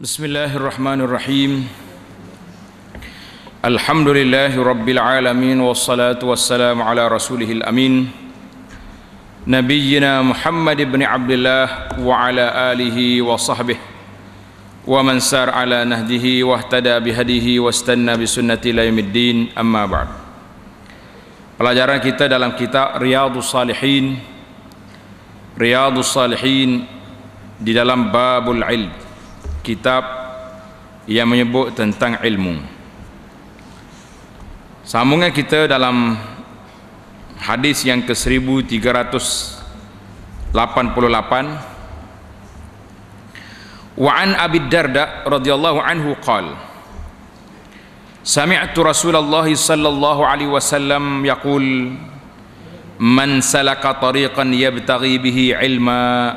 Bismillahirrahmanirrahim Alhamdulillahi Rabbil Alamin Wassalatu wassalamu ala rasulihil amin Nabiyyina Muhammad ibn Abdullah Wa ala alihi wa sahbih Wa man sar ala nahdihi Wa ahtada bihadihi Wa stanna bisunnati layumiddin Amma ba'd Pelajaran kita dalam kitab Riyadus Salihin Riyadus Salihin Di dalam Babul Ilm kitab yang menyebut tentang ilmu. Sambungan kita dalam hadis yang ke-1388 Wa an Abi Darda radhiyallahu anhu qol Sami'tu Rasulullah sallallahu alaihi wasallam yaqul Man salaka tariqan yabtaghi bihi ilma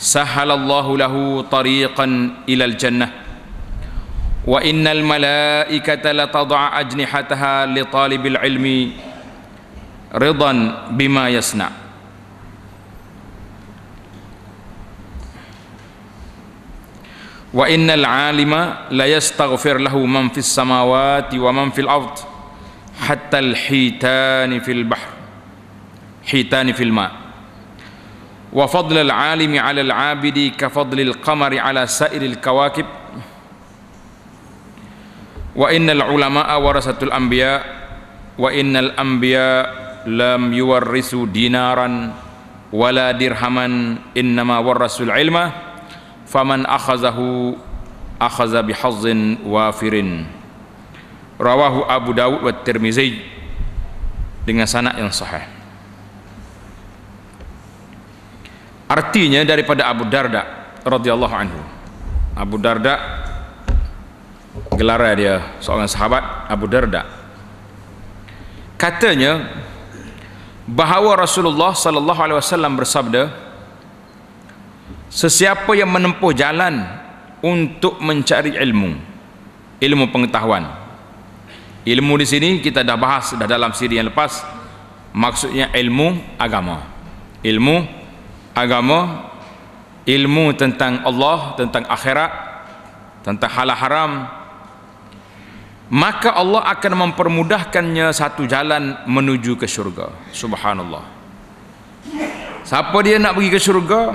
سهل الله له طريقا إلى الجنة وإن الملائكة لتضع أجنحتها لطالب العلم رضا بما يصنع وإن العالم ليستغفر له من في السماوات ومن في الأرض حتى الحيتان في البحر حيتان في الماء وفضل العالم على العابد كفضل القمر على سائر الكواكب وإن العلماء ورثة الأنبياء وإن الأنبياء لم يورثوا دينارا ولا درهما إنما ورثوا العلم فمن أخذه أخذ بحظ وافر رواه أبو داود والترمذي dengan sanak yang sahih artinya daripada Abu Darda radhiyallahu anhu Abu Darda gelara dia seorang sahabat Abu Darda katanya bahawa Rasulullah sallallahu alaihi wasallam bersabda sesiapa yang menempuh jalan untuk mencari ilmu ilmu pengetahuan ilmu di sini kita dah bahas dah dalam siri yang lepas maksudnya ilmu agama ilmu agama ilmu tentang Allah tentang akhirat tentang halal haram maka Allah akan mempermudahkannya satu jalan menuju ke syurga subhanallah siapa dia nak pergi ke syurga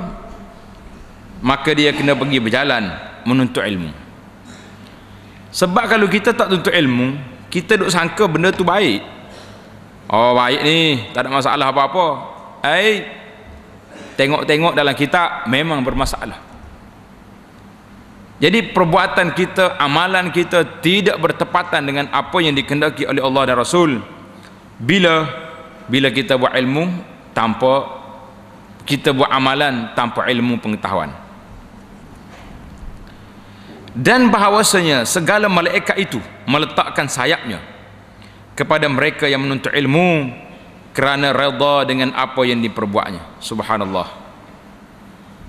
maka dia kena pergi berjalan menuntut ilmu sebab kalau kita tak tuntut ilmu kita duk sangka benda tu baik oh baik ni tak ada masalah apa-apa eh tengok-tengok dalam kita memang bermasalah jadi perbuatan kita amalan kita tidak bertepatan dengan apa yang dikendaki oleh Allah dan Rasul bila bila kita buat ilmu tanpa kita buat amalan tanpa ilmu pengetahuan dan bahawasanya segala malaikat itu meletakkan sayapnya kepada mereka yang menuntut ilmu kerana redha dengan apa yang diperbuatnya subhanallah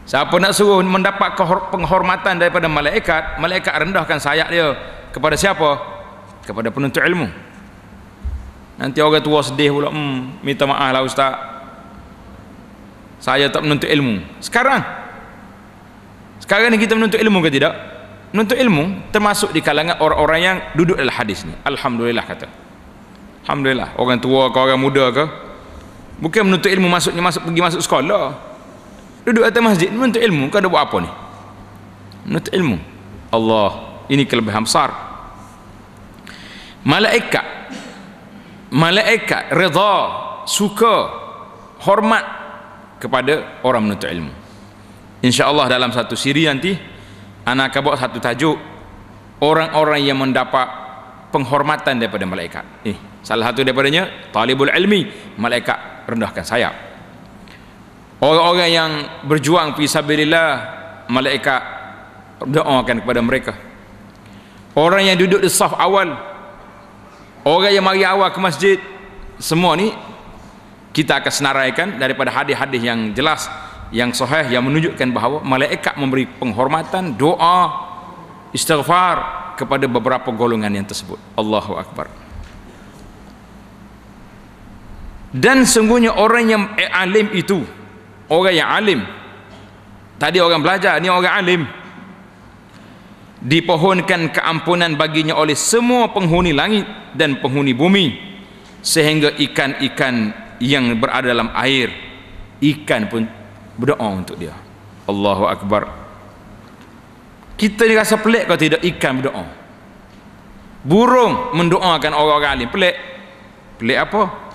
siapa nak suruh mendapat penghormatan daripada malaikat malaikat rendahkan sayap dia kepada siapa kepada penuntut ilmu nanti orang tua sedih pula hmm, minta maaf lah ustaz saya tak menuntut ilmu sekarang sekarang ni kita menuntut ilmu ke tidak menuntut ilmu termasuk di kalangan orang-orang yang duduk dalam hadis ni Alhamdulillah kata Alhamdulillah orang tua ke orang muda ke bukan menuntut ilmu masuknya masuk pergi masuk sekolah duduk atas masjid menuntut ilmu kau ada buat apa ni menuntut ilmu Allah ini kelebihan besar malaikat malaikat redha suka hormat kepada orang menuntut ilmu insyaAllah dalam satu siri nanti anda akan buat satu tajuk orang-orang yang mendapat penghormatan daripada malaikat eh, salah satu daripadanya talibul ilmi malaikat rendahkan sayap orang-orang yang berjuang fi sabilillah malaikat doakan kepada mereka orang yang duduk di saf awal orang yang mari awal ke masjid semua ni kita akan senaraikan daripada hadis-hadis yang jelas yang sahih yang menunjukkan bahawa malaikat memberi penghormatan doa istighfar kepada beberapa golongan yang tersebut Allahu akbar dan sungguhnya orang yang eh, alim itu orang yang alim tadi orang belajar ni orang alim dipohonkan keampunan baginya oleh semua penghuni langit dan penghuni bumi sehingga ikan-ikan yang berada dalam air ikan pun berdoa untuk dia Allahu Akbar kita ni rasa pelik kalau tidak ikan berdoa burung mendoakan orang-orang alim pelik pelik apa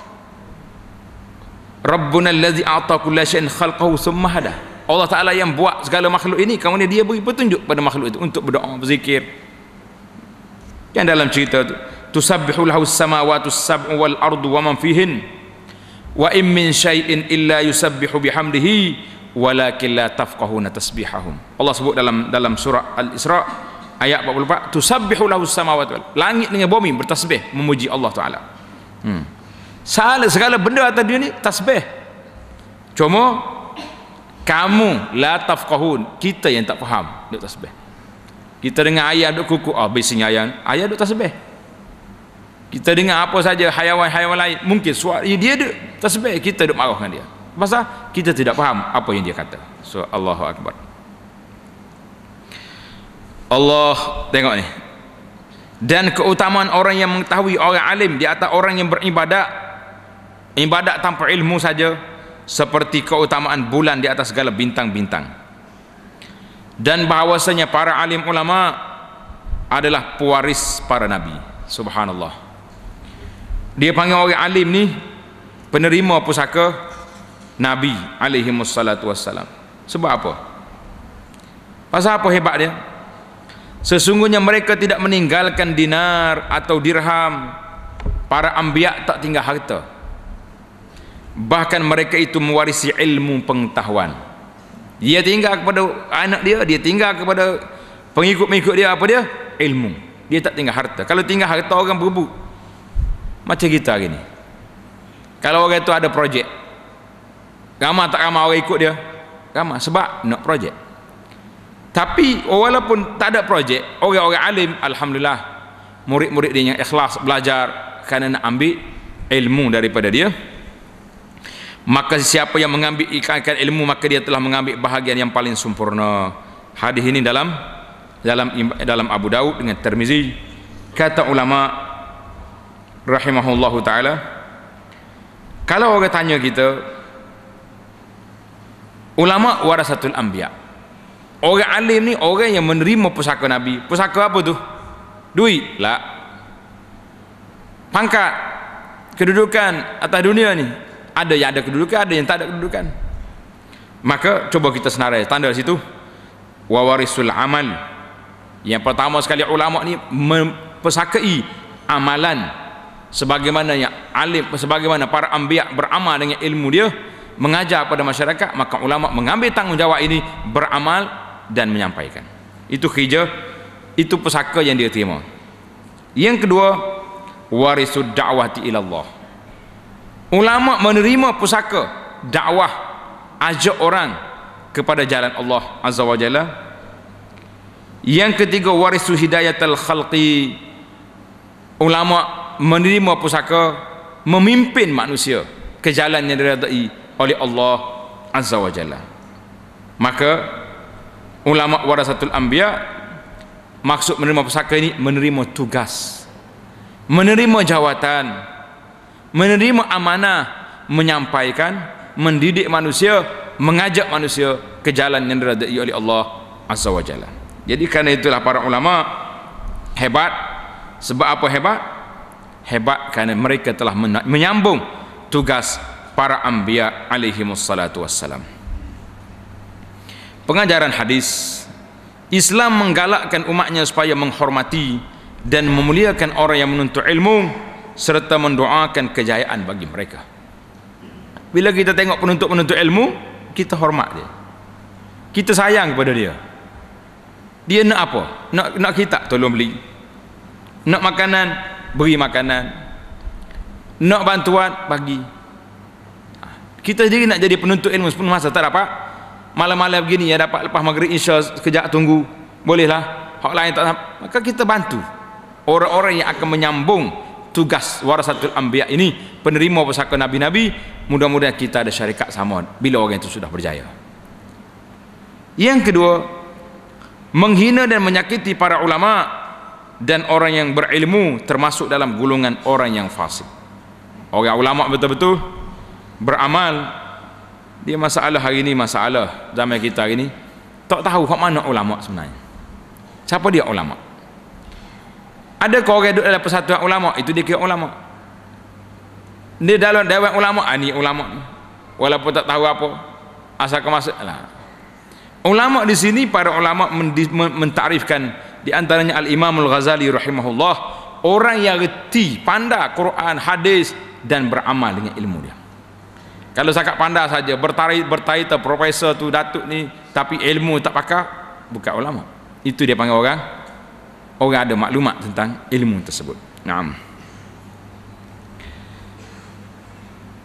Rabbuna allazi a'ta kulla syai'in khalqahu summa hada. Allah Taala yang buat segala makhluk ini Kamu Ni dia beri petunjuk pada makhluk itu untuk berdoa, berzikir. Yang dalam cerita itu tusabbihu lahu samawati sab'u wal ardu wa man fihin wa in min syai'in illa yusabbihu bihamdihi walakin la tafqahuna tasbihahum. Allah sebut dalam dalam surah Al-Isra ayat 44 tusabbihu lahu samawati langit dengan bumi bertasbih memuji Allah Taala. Hmm. Segala, segala benda atas dunia ni tasbih. Cuma kamu la tafqahun, kita yang tak faham duk tasbih. Kita dengar ayah duk kuku, ah bisinya ayah, ayah duk tasbih. Kita dengar apa saja haiwan-haiwan lain, mungkin suara dia duk tasbih, kita duk marah dengan dia. Pasal kita tidak faham apa yang dia kata. So Allahu akbar. Allah tengok ni. Dan keutamaan orang yang mengetahui orang alim di atas orang yang beribadah ibadat tanpa ilmu saja seperti keutamaan bulan di atas segala bintang-bintang dan bahawasanya para alim ulama adalah pewaris para nabi subhanallah dia panggil orang alim ni penerima pusaka nabi alaihi wassalatu wassalam sebab apa pasal apa hebat dia sesungguhnya mereka tidak meninggalkan dinar atau dirham para ambiak tak tinggal harta bahkan mereka itu mewarisi ilmu pengetahuan dia tinggal kepada anak dia dia tinggal kepada pengikut-pengikut dia apa dia ilmu dia tak tinggal harta kalau tinggal harta orang berebut macam kita hari ni kalau orang itu ada projek ramah tak ramah orang ikut dia ramah sebab nak projek tapi walaupun tak ada projek orang-orang alim Alhamdulillah murid-murid dia yang ikhlas belajar kerana nak ambil ilmu daripada dia maka siapa yang mengambil ikan-ikan ilmu maka dia telah mengambil bahagian yang paling sempurna hadis ini dalam dalam dalam Abu Daud dengan Tirmizi kata ulama rahimahullahu taala kalau orang tanya kita ulama warasatul anbiya orang alim ni orang yang menerima pusaka nabi pusaka apa tu duit lah pangkat kedudukan atas dunia ni ada yang ada kedudukan ada yang tak ada kedudukan maka cuba kita senarai tanda situ wawarisul amal yang pertama sekali ulama ni mempersakai amalan sebagaimana yang alim sebagaimana para ambiak beramal dengan ilmu dia mengajar pada masyarakat maka ulama mengambil tanggungjawab ini beramal dan menyampaikan itu kerja itu pusaka yang dia terima yang kedua warisud da'wati ilallah ulama menerima pusaka dakwah ajak orang kepada jalan Allah azza wajalla yang ketiga warisu hidayatul khalqi ulama menerima pusaka memimpin manusia ke jalan yang diridai oleh Allah azza wajalla maka ulama warasatul anbiya maksud menerima pusaka ini menerima tugas menerima jawatan menerima amanah menyampaikan mendidik manusia mengajak manusia ke jalan yang diradai oleh Allah azza wajalla jadi kerana itulah para ulama hebat sebab apa hebat hebat kerana mereka telah menyambung tugas para anbiya alaihi wassalatu wassalam pengajaran hadis Islam menggalakkan umatnya supaya menghormati dan memuliakan orang yang menuntut ilmu serta mendoakan kejayaan bagi mereka bila kita tengok penuntut-penuntut ilmu kita hormat dia kita sayang kepada dia dia nak apa? nak, nak kitab tolong beli nak makanan beri makanan nak bantuan bagi kita sendiri nak jadi penuntut ilmu sepenuh masa tak dapat malam-malam begini ya dapat lepas maghrib insya sekejap tunggu bolehlah hak lain tak maka kita bantu orang-orang yang akan menyambung tugas warasatul anbiya ini penerima pusaka nabi-nabi mudah-mudahan kita ada syarikat sama bila orang itu sudah berjaya yang kedua menghina dan menyakiti para ulama dan orang yang berilmu termasuk dalam gulungan orang yang fasik orang ulama betul-betul beramal dia masalah hari ini masalah zaman kita hari ini tak tahu hak mana ulama sebenarnya siapa dia ulama' ada ke orang duduk dalam persatuan ulama itu dia kira ulama dia dalam dewan ulama ah, ni ulama walaupun tak tahu apa asal kemasa lah. ulama di sini para ulama mentarifkan di antaranya al-imam al-ghazali rahimahullah orang yang reti pandai Quran hadis dan beramal dengan ilmu dia kalau sangat pandai saja bertarif bertaita profesor tu datuk ni tapi ilmu tak pakai bukan ulama itu dia panggil orang orang ada maklumat tentang ilmu tersebut. Naam.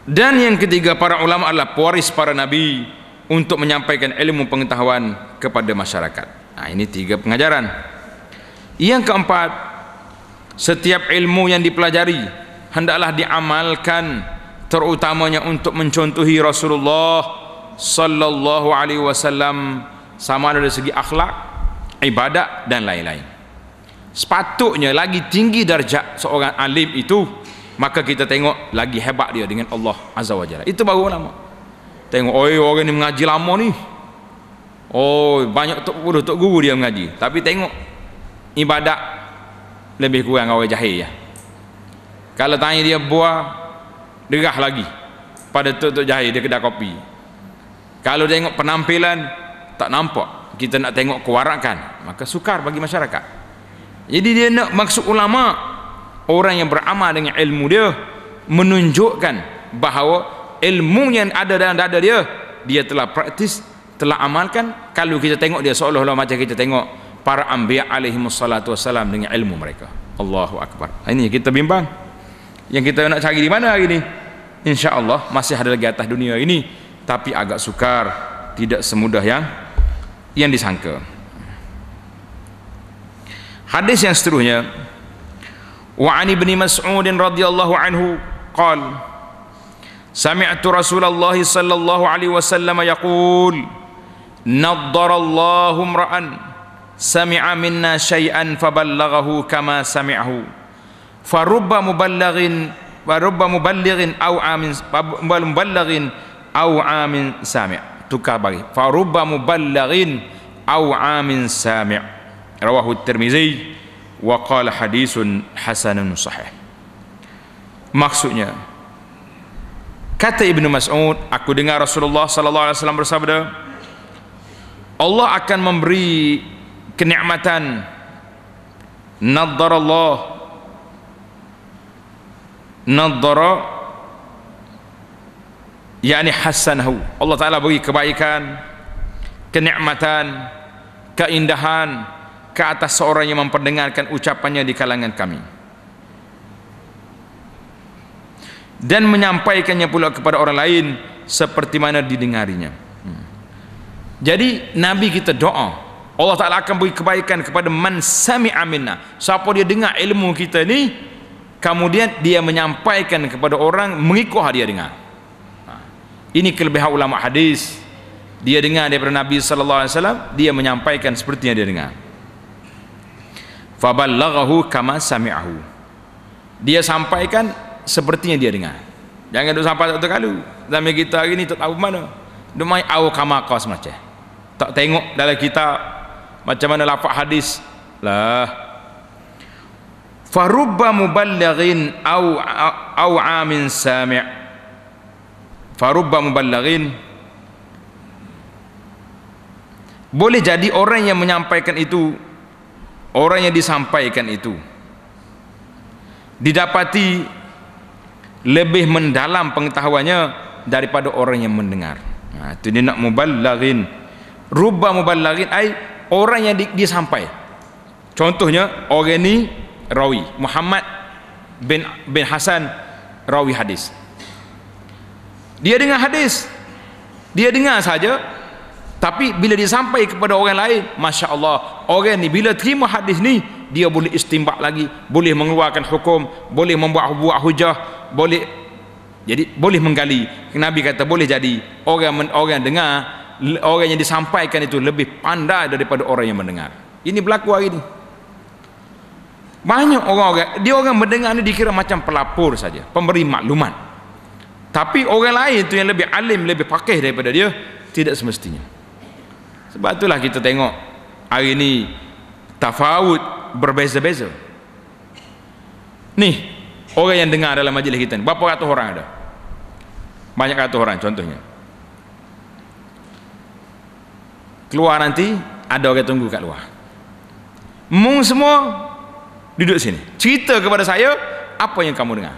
Dan yang ketiga para ulama adalah pewaris para nabi untuk menyampaikan ilmu pengetahuan kepada masyarakat. Nah, ha, ini tiga pengajaran. Yang keempat, setiap ilmu yang dipelajari hendaklah diamalkan terutamanya untuk mencontohi Rasulullah sallallahu alaihi wasallam sama ada dari segi akhlak, ibadah dan lain-lain sepatutnya lagi tinggi darjat seorang alim itu maka kita tengok lagi hebat dia dengan Allah Azza wa Jalla itu baru ulama tengok oi orang ni mengaji lama ni oh banyak tok guru tok guru dia mengaji tapi tengok ibadat lebih kurang orang jahil ya kalau tanya dia buah derah lagi pada tok-tok jahil dia kedai kopi kalau tengok penampilan tak nampak kita nak tengok kewarakan maka sukar bagi masyarakat jadi dia nak maksud ulama orang yang beramal dengan ilmu dia menunjukkan bahawa ilmu yang ada dalam dada dia dia telah praktis telah amalkan kalau kita tengok dia seolah-olah macam kita tengok para anbiya alaihi wassalatu wassalam dengan ilmu mereka Allahu Akbar ini kita bimbang yang kita nak cari di mana hari ini insyaAllah masih ada lagi atas dunia ini tapi agak sukar tidak semudah yang yang disangka Hadis yang seterusnya Wa an ibni Mas'ud radhiyallahu anhu qal Sami'tu Rasulullah sallallahu alaihi wasallam yaqul Nadhara Allahu ra'an sami'a minna shay'an faballaghahu kama sami'ahu fa rubba muballighin wa rubba muballighin aw amin bal muballighin aw amin sami' tukabari fa rubba muballighin aw amin sami' rawahu tirmizi wa qala hadisun hasanun sahih maksudnya kata ibnu mas'ud aku dengar rasulullah sallallahu alaihi wasallam bersabda Allah akan memberi kenikmatan nadhara Allah nadhara yakni hasanahu Allah Ta'ala beri kebaikan kenikmatan keindahan ke atas seorang yang memperdengarkan ucapannya di kalangan kami dan menyampaikannya pula kepada orang lain seperti mana didengarinya hmm. jadi Nabi kita doa Allah Ta'ala akan beri kebaikan kepada man sami aminna siapa dia dengar ilmu kita ni kemudian dia menyampaikan kepada orang mengikuh dia dengar ha. ini kelebihan ulama hadis dia dengar daripada Nabi sallallahu alaihi wasallam dia menyampaikan seperti yang dia dengar faballaghahu kama sami'ahu dia sampaikan sepertinya dia dengar jangan duk sampai satu kali zaman kita hari ni tak tahu mana demai au kama qas macam tak tengok dalam kita macam mana lafaz hadis lah farubba muballighin au au amin sami' farubba muballighin boleh jadi orang yang menyampaikan itu orang yang disampaikan itu didapati lebih mendalam pengetahuannya daripada orang yang mendengar nah, ha, itu dia nak mubalagin rubah mubalagin ay, orang yang di, disampai contohnya orang ini rawi Muhammad bin, bin Hasan rawi hadis dia dengar hadis dia dengar saja tapi bila disampai kepada orang lain Masya Allah orang ni bila terima hadis ni dia boleh istimbak lagi boleh mengeluarkan hukum boleh membuat buah hujah boleh jadi boleh menggali Nabi kata boleh jadi orang orang dengar orang yang disampaikan itu lebih pandai daripada orang yang mendengar ini berlaku hari ini banyak orang-orang dia orang mendengar ini dikira macam pelapor saja pemberi maklumat tapi orang lain itu yang lebih alim lebih pakai daripada dia tidak semestinya sebab itulah kita tengok hari ini tafawud berbeza-beza ni orang yang dengar dalam majlis kita ni berapa ratus orang ada banyak ratus orang contohnya keluar nanti ada orang tunggu kat luar mung semua duduk sini cerita kepada saya apa yang kamu dengar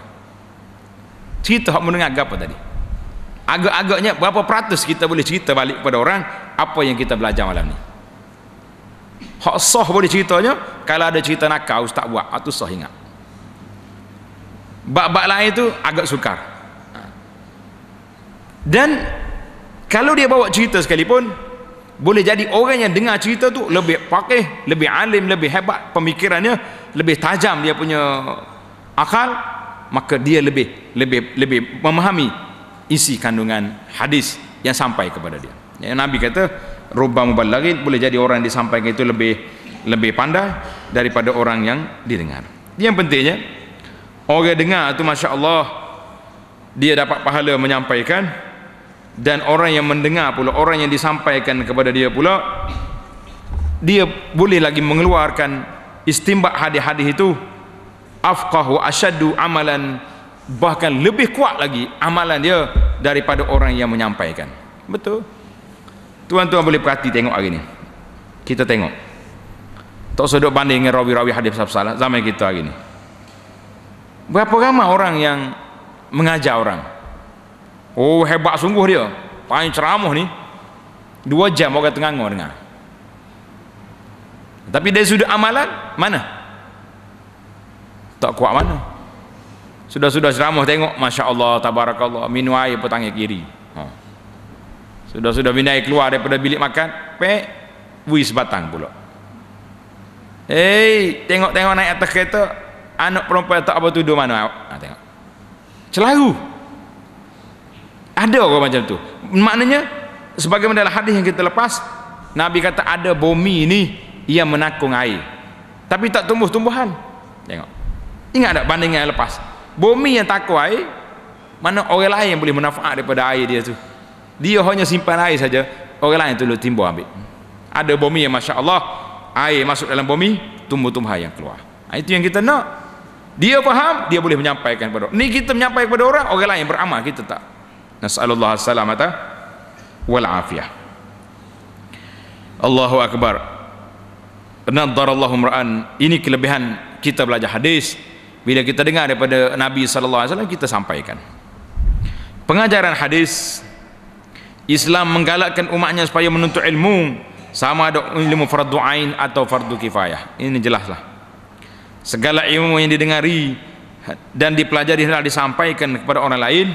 cerita kamu dengar apa tadi agak-agaknya berapa peratus kita boleh cerita balik kepada orang apa yang kita belajar malam ni hak sah boleh ceritanya kalau ada cerita nak kau tak buat itu sah ingat bak-bak lain itu agak sukar ha. dan kalau dia bawa cerita sekalipun boleh jadi orang yang dengar cerita tu lebih pakeh, lebih alim, lebih hebat pemikirannya, lebih tajam dia punya akal maka dia lebih lebih lebih memahami isi kandungan hadis yang sampai kepada dia. Ya, Nabi kata, rubah mubalagin boleh jadi orang yang disampaikan itu lebih lebih pandai daripada orang yang didengar. Yang pentingnya, orang yang dengar itu Masya Allah, dia dapat pahala menyampaikan dan orang yang mendengar pula, orang yang disampaikan kepada dia pula, dia boleh lagi mengeluarkan istimbak hadis-hadis itu afqahu asyaddu amalan bahkan lebih kuat lagi amalan dia daripada orang yang menyampaikan betul tuan-tuan boleh perhati tengok hari ni kita tengok tak usah duduk banding dengan rawi-rawi hadis sahab salah zaman kita hari ni berapa ramai orang yang mengajar orang oh hebat sungguh dia paling ceramah ni dua jam orang tengah-tengah dengar tapi dari sudut amalan mana tak kuat mana sudah-sudah seramah tengok Masya Allah Tabarakallah minum air petangnya kiri ha. sudah-sudah minum air keluar daripada bilik makan pek bui sebatang pula hei tengok-tengok naik atas kereta anak perempuan tak apa tuduh mana ha, tengok celaru ada orang macam tu maknanya sebagai dalam hadis yang kita lepas Nabi kata ada bumi ni yang menakung air tapi tak tumbuh-tumbuhan tengok ingat tak bandingan yang lepas bumi yang tak air mana orang lain yang boleh manfaat daripada air dia tu dia hanya simpan air saja orang lain tu lu timbul ambil ada bumi yang masya Allah air masuk dalam bumi tumbuh tumbuh yang keluar ha, itu yang kita nak dia faham dia boleh menyampaikan kepada orang ni kita menyampaikan kepada orang orang lain beramal kita tak nasallallahu alaihi wasallam ta wal afiyah Allahu akbar nadhar Allahu ini kelebihan kita belajar hadis bila kita dengar daripada Nabi sallallahu alaihi wasallam kita sampaikan pengajaran hadis Islam menggalakkan umatnya supaya menuntut ilmu sama ada ilmu fardu ain atau fardu kifayah ini jelaslah segala ilmu yang didengari dan dipelajari hendak disampaikan kepada orang lain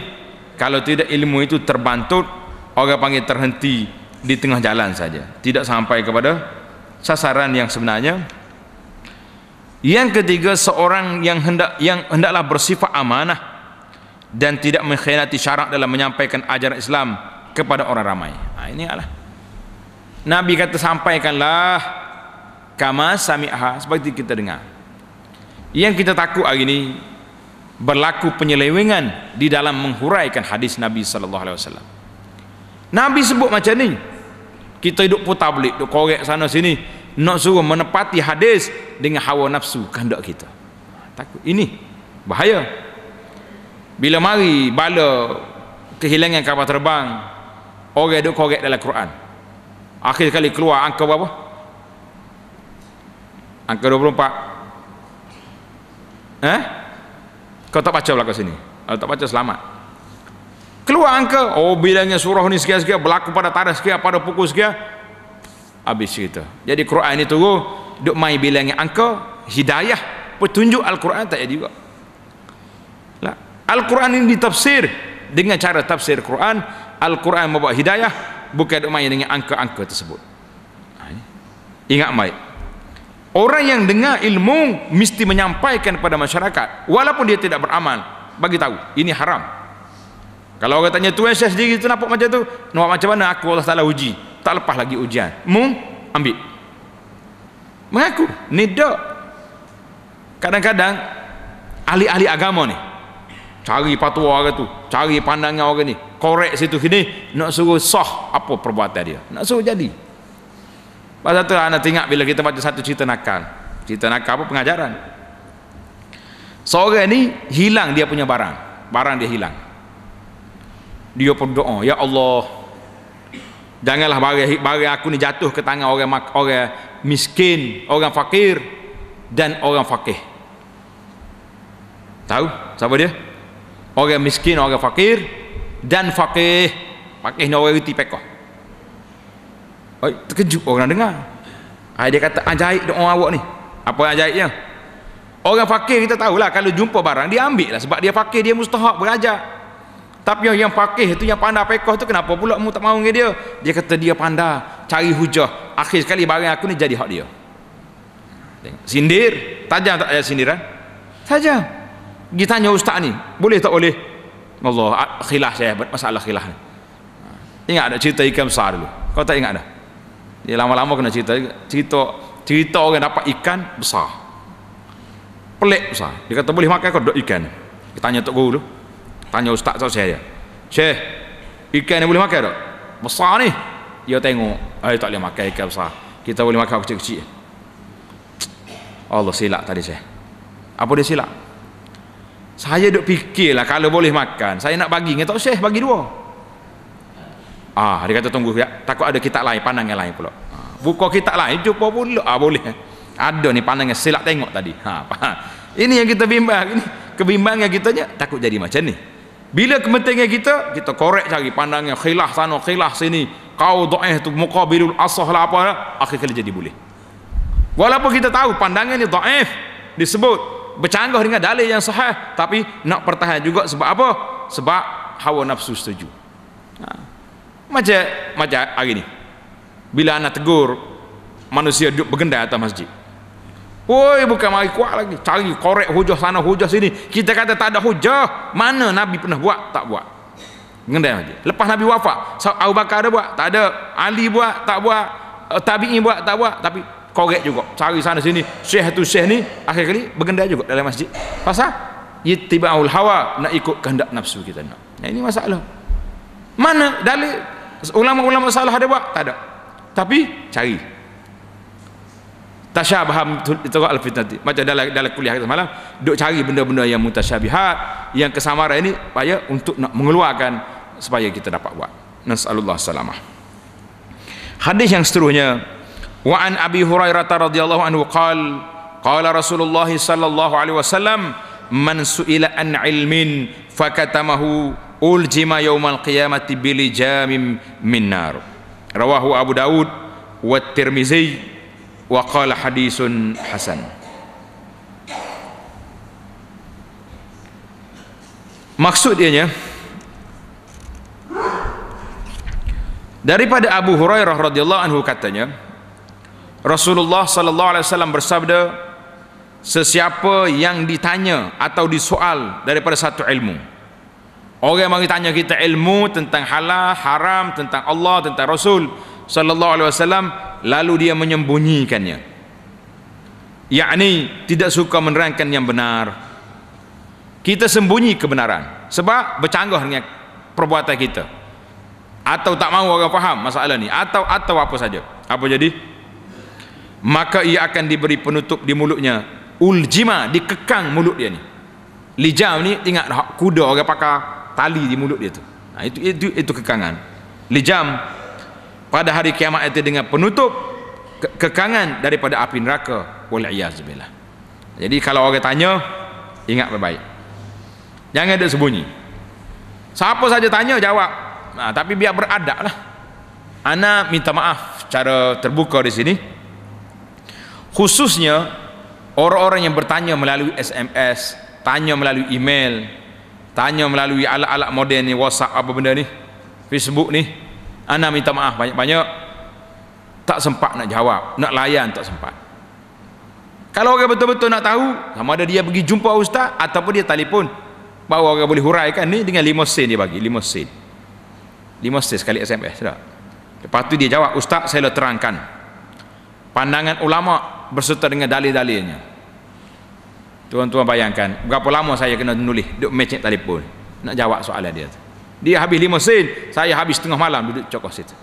kalau tidak ilmu itu terbantut orang panggil terhenti di tengah jalan saja tidak sampai kepada sasaran yang sebenarnya yang ketiga seorang yang hendak yang hendaklah bersifat amanah dan tidak mengkhianati syarak dalam menyampaikan ajaran Islam kepada orang ramai. Ha, ini adalah Nabi kata sampaikanlah kama sami'ha seperti kita dengar. Yang kita takut hari ini berlaku penyelewengan di dalam menghuraikan hadis Nabi sallallahu alaihi wasallam. Nabi sebut macam ni. Kita hidup pun tablik, duk korek sana sini, nak suruh menepati hadis dengan hawa nafsu kehendak kita takut ini bahaya bila mari bala kehilangan kapal terbang orang duk korek dalam Quran akhir sekali keluar angka berapa angka 24 eh kau tak baca belakang sini kau tak baca selamat keluar angka oh bilangnya surah ni sekian-sekian berlaku pada tarikh sekian pada pukul sekian habis cerita jadi Quran ini turun duk mai bilang angka hidayah petunjuk Al-Quran tak jadi juga lah. Al-Quran ini ditafsir dengan cara tafsir Quran Al-Quran membawa hidayah bukan duk main dengan angka-angka tersebut ha, ingat mai orang yang dengar ilmu mesti menyampaikan kepada masyarakat walaupun dia tidak beramal bagi tahu ini haram kalau orang tanya tuan saya sendiri tu nampak macam tu nampak macam mana aku Allah Ta'ala uji tak lepas lagi ujian mu ambil mengaku ni dok kadang-kadang ahli-ahli agama ni cari patua orang tu cari pandangan orang ni korek situ sini nak suruh sah apa perbuatan dia nak suruh jadi pasal tu anda tengok bila kita baca satu cerita nakal cerita nakal apa pengajaran seorang ni hilang dia punya barang barang dia hilang dia pun doa ya Allah Janganlah barang-barang aku ni jatuh ke tangan orang orang miskin, orang fakir dan orang fakih. Tahu siapa dia? Orang miskin, orang fakir dan fakih. Fakih ni orang reti pekoh. Oi, terkejut orang dengar. Ha, dia kata ajaib ah, doa awak ni. Apa yang ajaibnya? Orang fakir kita tahulah kalau jumpa barang dia ambil lah sebab dia fakir dia mustahak berajak. Tapi yang, yang pakih itu yang pandai pekoh tu kenapa pula mu tak mau dengan dia? Dia kata dia pandai cari hujah. Akhir sekali barang aku ni jadi hak dia. Sindir, tajam tak ada sindiran? Eh? Tajam. Dia tanya ustaz ni, boleh tak boleh? Allah ah, khilaf saya masalah khilaf ni. Ingat ada cerita ikan besar dulu. Kau tak ingat dah? Dia lama-lama kena cerita cerita cerita orang dapat ikan besar. Pelik besar. Dia kata boleh makan kau dok ikan. Dia tanya tok guru tu tanya ustaz tu saya Syekh ikan ni boleh makan tak besar ni dia tengok eh tak boleh makan ikan besar kita boleh makan kecil-kecil Allah silap tadi saya apa dia silap saya duk fikirlah kalau boleh makan saya nak bagi dengan tak Syekh bagi dua ah dia kata tunggu ya takut ada kitab lain pandang yang lain pula ah, buka kitab lain jumpa pula ah boleh ada ni pandangan silap tengok tadi ha, ini yang kita bimbang ini kebimbangan kita takut jadi macam ni bila kepentingan kita kita korek cari pandangnya khilah sana khilah sini kau do'eh tu muqabirul asah lah apa lah akhir kali jadi boleh walaupun kita tahu pandangan ni do'eh disebut bercanggah dengan dalil yang sahih tapi nak pertahan juga sebab apa sebab hawa nafsu setuju ha. macam macam hari ni bila anak tegur manusia duduk bergendai atas masjid Woi bukan mari kuat lagi. Cari korek hujah sana hujah sini. Kita kata tak ada hujah. Mana Nabi pernah buat? Tak buat. Ngendai aja. Lepas Nabi wafat, Abu Bakar ada buat? Tak ada. Ali buat? Tak buat. Eh, Tabi'in buat? Tak buat. Tapi korek juga. Cari sana sini. Syekh tu syekh ni akhir kali bergendai juga dalam masjid. Pasal ittiba'ul hawa nak ikut kehendak nafsu kita nak. Nah, ini masalah. Mana dalil ulama-ulama salah ada buat? Tak ada. Tapi cari tasyabah tasawuf lah al-fitnah macam dalam dalam kuliah kita semalam duk cari benda-benda yang mutasyabihat yang kesamaran ini supaya untuk nak mengeluarkan supaya kita dapat buat nasallallahu salamah hadis yang seterusnya wa an abi hurairah radhiyallahu anhu qal qala rasulullah sallallahu alaihi wasallam man suila an ilmin fakatamahu uljima yaumal qiyamati bilijamim min nar rawahu abu daud wa tirmizi wa qala hadisun hasan maksud ianya daripada Abu Hurairah radhiyallahu anhu katanya Rasulullah sallallahu alaihi wasallam bersabda sesiapa yang ditanya atau disoal daripada satu ilmu orang yang mari tanya kita ilmu tentang halal haram tentang Allah tentang Rasul sallallahu alaihi wasallam lalu dia menyembunyikannya yakni tidak suka menerangkan yang benar kita sembunyi kebenaran sebab bercanggah dengan perbuatan kita atau tak mahu orang faham masalah ni atau atau apa saja apa jadi maka ia akan diberi penutup di mulutnya uljima dikekang mulut dia ni lijam ni ingat kuda orang pakai tali di mulut dia tu nah, itu, itu itu kekangan lijam pada hari kiamat itu dengan penutup ke kekangan daripada api neraka wal iazbillah jadi kalau orang tanya ingat baik-baik jangan ada sembunyi siapa saja tanya jawab nah, ha, tapi biar beradab lah ana minta maaf cara terbuka di sini khususnya orang-orang yang bertanya melalui SMS tanya melalui email tanya melalui alat-alat moden ni whatsapp apa benda ni facebook ni Ana minta maaf banyak-banyak. Tak sempat nak jawab, nak layan tak sempat. Kalau orang betul-betul nak tahu, sama ada dia pergi jumpa ustaz ataupun dia telefon. Bawa orang boleh huraikan ni dengan 5 sen dia bagi, 5 sen. 5 sen sekali SMS, sudah. Lepas tu dia jawab, ustaz saya dah terangkan. Pandangan ulama berserta dengan dalil-dalilnya. Tuan-tuan bayangkan, berapa lama saya kena menulis, duk mecek telefon. Nak jawab soalan dia tu dia habis lima sen saya habis tengah malam duduk cokos itu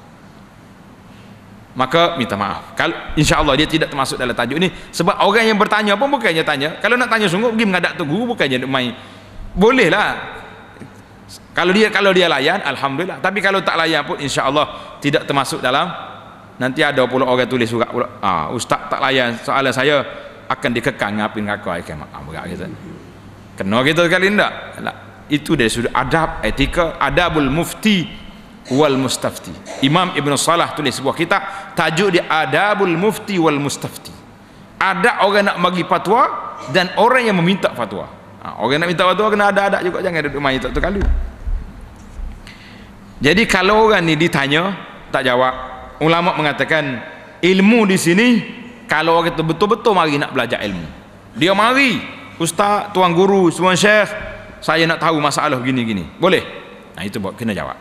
maka minta maaf kalau insyaAllah dia tidak termasuk dalam tajuk ini sebab orang yang bertanya pun bukannya tanya kalau nak tanya sungguh pergi mengadak tu guru bukannya main bolehlah kalau dia kalau dia layan Alhamdulillah tapi kalau tak layan pun insyaAllah tidak termasuk dalam nanti ada pula orang tulis surat pula ah, ustaz tak layan soalan saya akan dikekang ngapin ngaku akan maaf ah, berat kita kena kita sekali tidak itu dari sudut adab etika adabul mufti wal mustafti Imam Ibn Salah tulis sebuah kitab tajuk dia adabul mufti wal mustafti ada orang nak bagi fatwa dan orang yang meminta fatwa ha, orang nak minta fatwa kena ada adab juga jangan duduk main tak terkalu jadi kalau orang ni ditanya tak jawab ulama mengatakan ilmu di sini kalau orang itu betul-betul mari nak belajar ilmu dia mari ustaz tuan guru semua syekh saya nak tahu masalah gini-gini. Boleh? Nah itu buat kena jawab.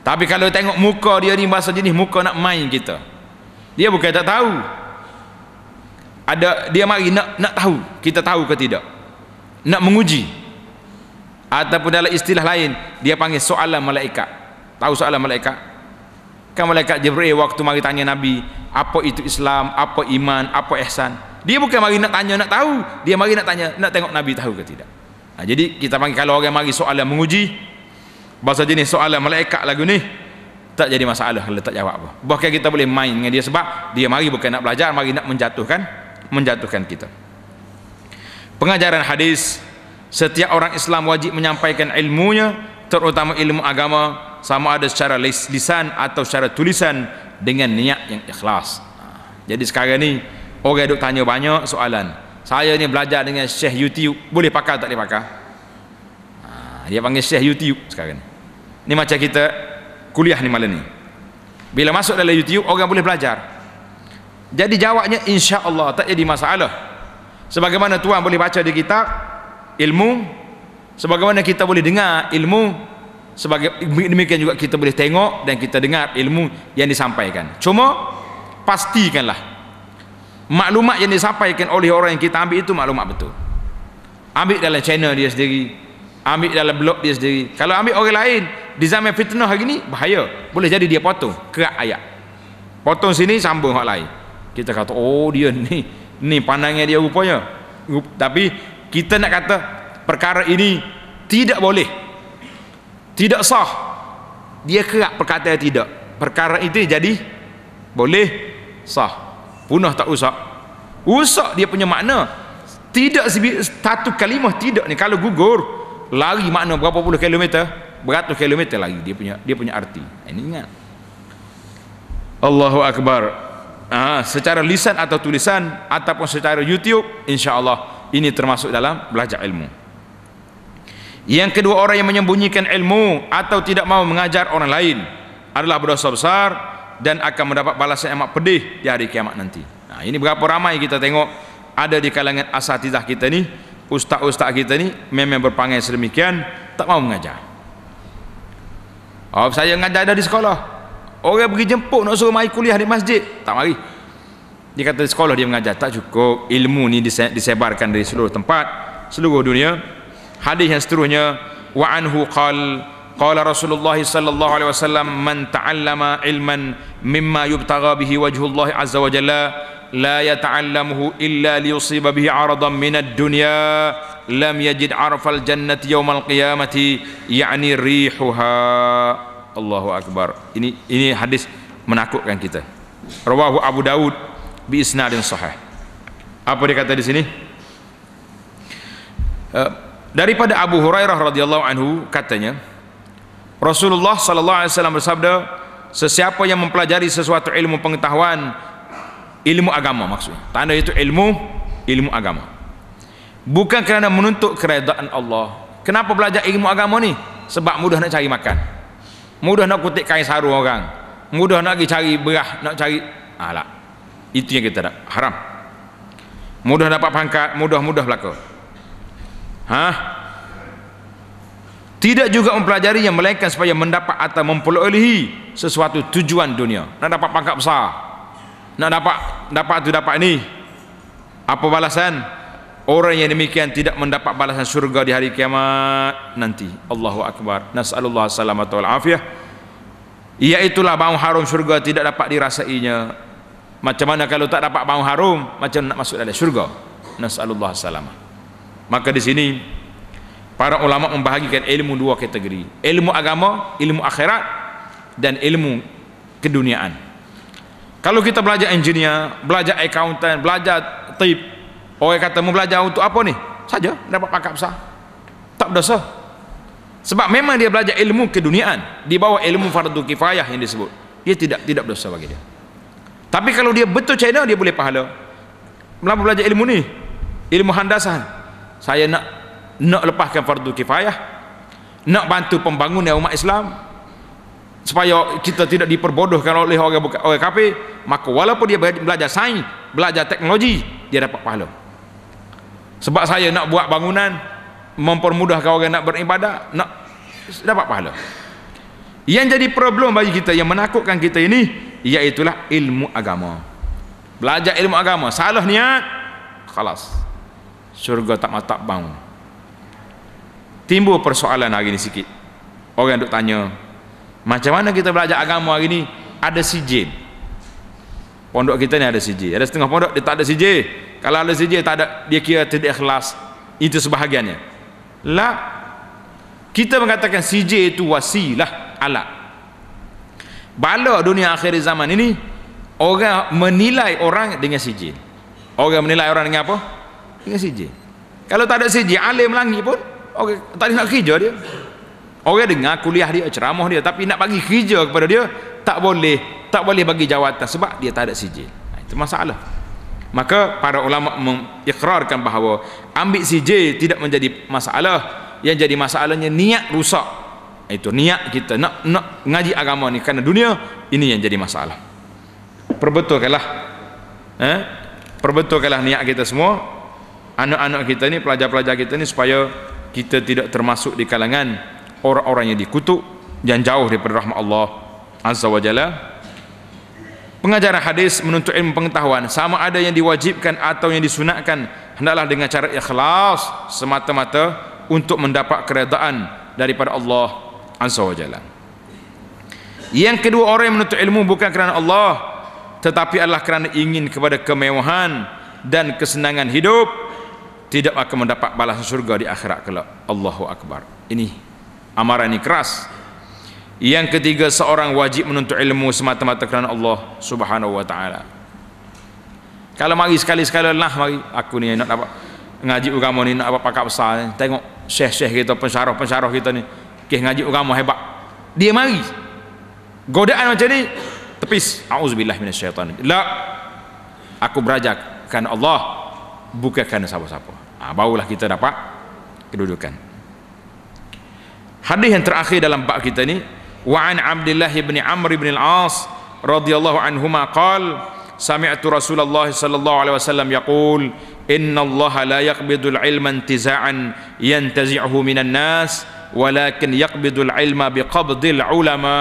Tapi kalau tengok muka dia ni bahasa jenis muka nak main kita. Dia bukan tak tahu. Ada dia mari nak nak tahu kita tahu ke tidak. Nak menguji. Ataupun dalam istilah lain dia panggil soalan malaikat. Tahu soalan malaikat? Kan malaikat Jibril waktu mari tanya Nabi, apa itu Islam, apa iman, apa ihsan? Dia bukan mari nak tanya nak tahu, dia mari nak tanya nak tengok Nabi tahu ke tidak ha, jadi kita panggil kalau orang mari soal yang menguji bahasa jenis soal yang malaikat lagu ni tak jadi masalah kalau tak jawab apa bahkan kita boleh main dengan dia sebab dia mari bukan nak belajar mari nak menjatuhkan menjatuhkan kita pengajaran hadis setiap orang Islam wajib menyampaikan ilmunya terutama ilmu agama sama ada secara lisan atau secara tulisan dengan niat yang ikhlas ha, jadi sekarang ni orang duk tanya banyak soalan saya ni belajar dengan Syekh YouTube boleh pakai tak boleh pakai ha, dia panggil Syekh YouTube sekarang ni macam kita kuliah ni malam ni bila masuk dalam YouTube orang boleh belajar jadi jawabnya insya Allah tak jadi masalah sebagaimana tuan boleh baca di kitab ilmu sebagaimana kita boleh dengar ilmu sebagai demikian juga kita boleh tengok dan kita dengar ilmu yang disampaikan cuma pastikanlah maklumat yang disampaikan oleh orang yang kita ambil itu maklumat betul ambil dalam channel dia sendiri ambil dalam blog dia sendiri kalau ambil orang lain di zaman fitnah hari ini bahaya boleh jadi dia potong kerak ayat potong sini sambung orang lain kita kata oh dia ni ni pandangnya dia rupanya Rup, tapi kita nak kata perkara ini tidak boleh tidak sah dia kerak perkataan tidak perkara itu jadi boleh sah punah tak rusak rusak dia punya makna tidak satu kalimah tidak ni kalau gugur lari makna berapa puluh kilometer beratus kilometer lagi dia punya dia punya arti ha, ini ingat Allahu Akbar Ah, secara lisan atau tulisan ataupun secara YouTube insyaallah ini termasuk dalam belajar ilmu yang kedua orang yang menyembunyikan ilmu atau tidak mahu mengajar orang lain adalah berdosa besar dan akan mendapat balasan yang amat pedih di hari kiamat nanti. Nah, ini berapa ramai kita tengok ada di kalangan asatidah kita ni, ustaz-ustaz kita ni memang berpangai sedemikian tak mau mengajar. Oh, saya mengajar dah di sekolah. Orang pergi jemput nak suruh mari kuliah di masjid, tak mari. Dia kata di sekolah dia mengajar tak cukup, ilmu ni disebarkan dari seluruh tempat, seluruh dunia. Hadis yang seterusnya wa anhu qala Qala Rasulullah sallallahu alaihi wasallam man ta'allama ilman mimma yubtagha bihi wajhullahi azza wa jalla la yata'allamuhu illa liyusiba bihi 'aradan min ad-dunya lam yajid 'arfal jannati yawmal qiyamati ya'ni rihuha Allahu akbar ini ini hadis menakutkan kita rawahu Abu Daud bi isnadin sahih apa dia kata di sini uh, daripada Abu Hurairah radhiyallahu anhu katanya Rasulullah sallallahu alaihi wasallam bersabda, sesiapa yang mempelajari sesuatu ilmu pengetahuan ilmu agama maksudnya. Tanda itu ilmu ilmu agama. Bukan kerana menuntut keredaan Allah. Kenapa belajar ilmu agama ni? Sebab mudah nak cari makan. Mudah nak kutik kain sarung orang. Mudah nak pergi cari beras, nak cari alah. Itu yang kita nak. Haram. Mudah dapat pangkat, mudah-mudah berlaku. Hah? tidak juga mempelajarinya melainkan supaya mendapat atau memperolehi sesuatu tujuan dunia nak dapat pangkat besar nak dapat dapat tu dapat ini apa balasan orang yang demikian tidak mendapat balasan surga di hari kiamat nanti Allahu Akbar nas'alullah salamat wal afiyah iaitulah bau harum surga tidak dapat dirasainya macam mana kalau tak dapat bau harum macam nak masuk dalam surga nas'alullah salamat maka di sini para ulama membahagikan ilmu dua kategori ilmu agama ilmu akhirat dan ilmu keduniaan kalau kita belajar engineer belajar accountant belajar tip orang kata mau belajar untuk apa ni saja dapat pangkat besar tak berdosa sebab memang dia belajar ilmu keduniaan di bawah ilmu fardu kifayah yang disebut dia tidak tidak berdosa bagi dia tapi kalau dia betul China dia boleh pahala melalui belajar ilmu ni ilmu handasan saya nak nak lepaskan fardu kifayah nak bantu pembangunan umat Islam supaya kita tidak diperbodohkan oleh orang buka, orang kafir maka walaupun dia belajar sains belajar teknologi dia dapat pahala sebab saya nak buat bangunan mempermudahkan orang nak beribadah nak dapat pahala yang jadi problem bagi kita yang menakutkan kita ini ialah ilmu agama belajar ilmu agama salah niat khalas syurga tak matap bangun timbul persoalan hari ni sikit orang duk tanya macam mana kita belajar agama hari ni? ada sijil pondok kita ni ada sijil ada setengah pondok dia tak ada sijil kalau ada sijil tak ada dia kira tidak ikhlas itu sebahagiannya lah kita mengatakan sijil itu wasilah alat bala dunia akhir zaman ini orang menilai orang dengan sijil orang menilai orang dengan apa dengan sijil kalau tak ada sijil alim langit pun Okey, tak nak kerja dia. Orang dengar kuliah dia, ceramah dia, tapi nak bagi kerja kepada dia, tak boleh. Tak boleh bagi jawatan sebab dia tak ada sijil. Ha, itu masalah. Maka para ulama mengikrarkan bahawa ambil sijil tidak menjadi masalah. Yang jadi masalahnya niat rusak. Ha, itu niat kita nak, nak ngaji agama ni kerana dunia ini yang jadi masalah. Perbetulkanlah. Eh? Perbetulkanlah niat kita semua. Anak-anak kita ni, pelajar-pelajar kita ni supaya kita tidak termasuk di kalangan orang-orang yang dikutuk yang jauh daripada rahmat Allah Azza Wajalla. Jalla pengajaran hadis menuntut ilmu pengetahuan sama ada yang diwajibkan atau yang disunatkan hendaklah dengan cara ikhlas semata-mata untuk mendapat keredaan daripada Allah Azza Wajalla. yang kedua orang yang menuntut ilmu bukan kerana Allah tetapi adalah kerana ingin kepada kemewahan dan kesenangan hidup tidak akan mendapat balasan surga di akhirat kelak. Allahu akbar. Ini amaran ini keras. Yang ketiga seorang wajib menuntut ilmu semata-mata kerana Allah Subhanahu wa taala. Kalau mari sekali-sekala lah mari aku ni nak apa ngaji agama ni nak apa pakak besar ni. tengok syekh-syekh kita pensyarah-pensyarah kita ni kisah ngaji agama hebat dia mari godaan macam ni tepis auzubillah minasyaitan la aku berajak kan Allah bukan kerana siapa-siapa ha, barulah kita dapat kedudukan hadis yang terakhir dalam bab kita ni wa'an Abdullah ibn amr ibn al-as radhiyallahu anhuma qal sami'tu rasulullah sallallahu alaihi wasallam yaqul inna Allah la yaqbidu al-ilma intiza'an yantazi'uhu minan nas walakin yaqbidu al-ilma biqabdil ulama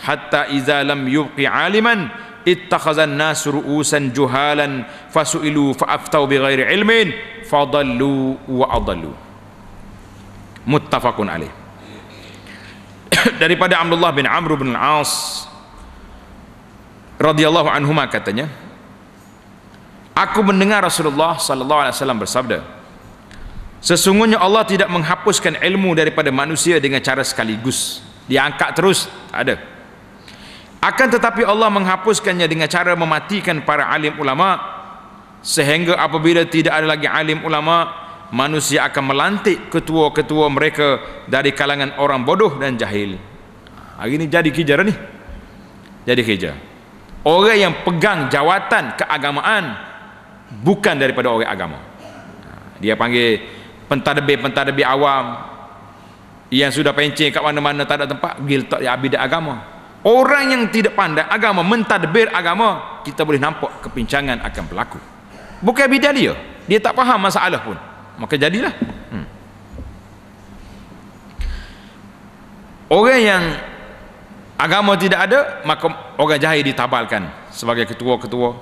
hatta idza lam yubqi 'aliman ittakhazan nasu ru'usan juhalan fasu'ilu fa'aftau bighairi ilmin fadallu wa adallu muttafaqun alaih daripada Abdullah bin Amr bin Al-As radhiyallahu anhuma katanya aku mendengar Rasulullah sallallahu alaihi wasallam bersabda sesungguhnya Allah tidak menghapuskan ilmu daripada manusia dengan cara sekaligus diangkat terus tak ada akan tetapi Allah menghapuskannya dengan cara mematikan para alim ulama sehingga apabila tidak ada lagi alim ulama manusia akan melantik ketua-ketua mereka dari kalangan orang bodoh dan jahil hari ini jadi kejar ni jadi kejar orang yang pegang jawatan keagamaan bukan daripada orang agama dia panggil pentadbir-pentadbir awam yang sudah pencing kat mana-mana tak ada tempat gil tak ada abidah agama orang yang tidak pandai agama mentadbir agama kita boleh nampak kepincangan akan berlaku bukan bidang dia dia tak faham masalah pun maka jadilah hmm. orang yang agama tidak ada maka orang jahil ditabalkan sebagai ketua-ketua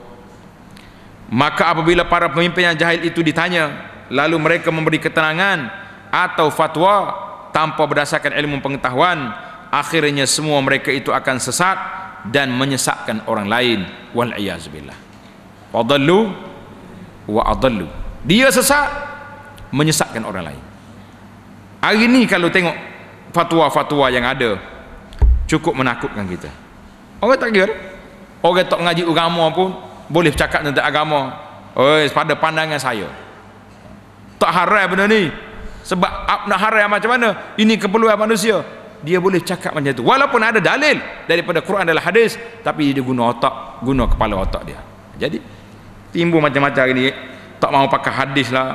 maka apabila para pemimpin yang jahil itu ditanya lalu mereka memberi ketenangan atau fatwa tanpa berdasarkan ilmu pengetahuan akhirnya semua mereka itu akan sesat dan menyesatkan orang lain wal iazbillah wadallu wa adallu dia sesat menyesatkan orang lain hari ni kalau tengok fatwa-fatwa yang ada cukup menakutkan kita orang tak kira orang tak ngaji agama pun boleh cakap tentang agama oi pada pandangan saya tak harai benda ni sebab apa nak harai macam mana ini keperluan manusia dia boleh cakap macam tu walaupun ada dalil daripada Quran dan hadis tapi dia guna otak guna kepala otak dia jadi timbul macam-macam hari ni tak mau pakai hadis lah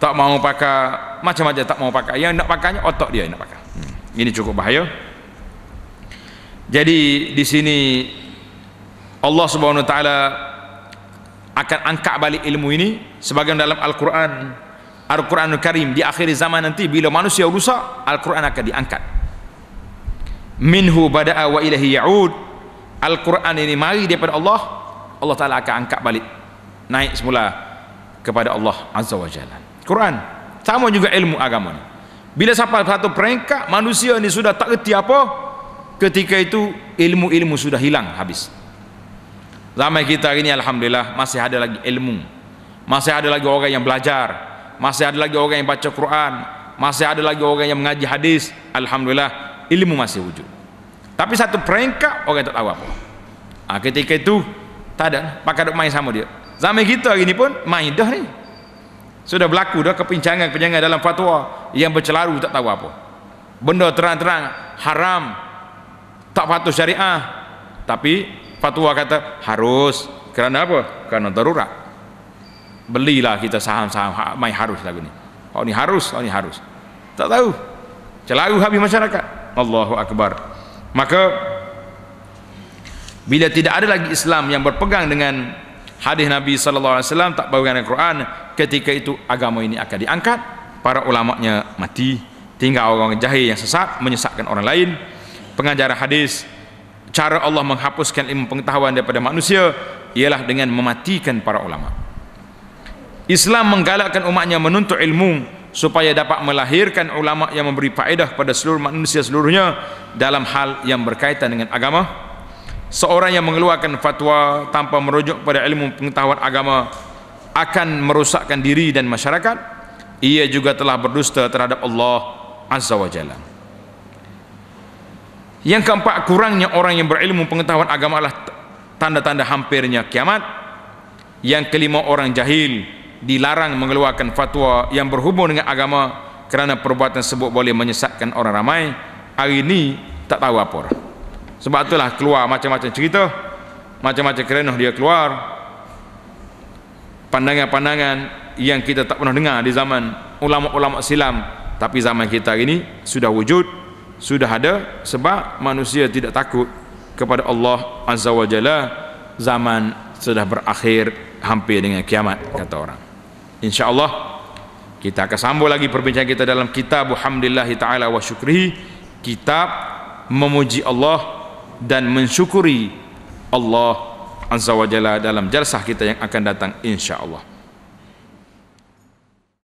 tak mau pakai macam-macam tak mau pakai yang nak pakainya otak dia yang nak pakai hmm. ini cukup bahaya jadi di sini Allah Subhanahu taala akan angkat balik ilmu ini sebagaimana dalam Al-Quran Al-Quranul Karim di akhir zaman nanti bila manusia rusak Al-Quran akan diangkat minhu bada'a wa ilahi ya'ud Al-Quran ini mari daripada Allah Allah Ta'ala akan angkat balik naik semula kepada Allah Azza wa Jalla Quran sama juga ilmu agama ni bila sampai satu peringkat manusia ni sudah tak reti apa ketika itu ilmu-ilmu sudah hilang habis ramai kita hari ini Alhamdulillah masih ada lagi ilmu masih ada lagi orang yang belajar masih ada lagi orang yang baca Quran masih ada lagi orang yang mengaji hadis Alhamdulillah ilmu masih wujud tapi satu peringkat orang tak tahu apa ha, ketika itu tak ada lah. pakai dok main sama dia zaman kita hari ini pun main dah ni sudah berlaku dah kepincangan-kepincangan dalam fatwa yang bercelaru tak tahu apa benda terang-terang haram tak patuh syariah tapi fatwa kata harus kerana apa? kerana darurat belilah kita saham-saham ha, main harus lagu ni oh ni harus, oh ni harus tak tahu celaru habis masyarakat Allahu Akbar maka bila tidak ada lagi Islam yang berpegang dengan hadis Nabi SAW tak berpegang dengan Quran ketika itu agama ini akan diangkat para ulama'nya mati tinggal orang jahil yang sesat menyesatkan orang lain pengajaran hadis cara Allah menghapuskan ilmu pengetahuan daripada manusia ialah dengan mematikan para ulama Islam menggalakkan umatnya menuntut ilmu supaya dapat melahirkan ulama yang memberi faedah pada seluruh manusia seluruhnya dalam hal yang berkaitan dengan agama seorang yang mengeluarkan fatwa tanpa merujuk pada ilmu pengetahuan agama akan merosakkan diri dan masyarakat ia juga telah berdusta terhadap Allah Azza wa Jalla yang keempat kurangnya orang yang berilmu pengetahuan agama adalah tanda-tanda hampirnya kiamat yang kelima orang jahil dilarang mengeluarkan fatwa yang berhubung dengan agama kerana perbuatan tersebut boleh menyesatkan orang ramai hari ini tak tahu apa dah. sebab itulah keluar macam-macam cerita macam-macam kerenuh dia keluar pandangan-pandangan yang kita tak pernah dengar di zaman ulama-ulama silam tapi zaman kita hari ini sudah wujud sudah ada sebab manusia tidak takut kepada Allah Azza wa Jalla zaman sudah berakhir hampir dengan kiamat kata orang insyaallah kita akan sambung lagi perbincangan kita dalam kitab alhamdulillah taala wa syukrihi kitab memuji Allah dan mensyukuri Allah azza wajalla dalam jelasah kita yang akan datang insyaallah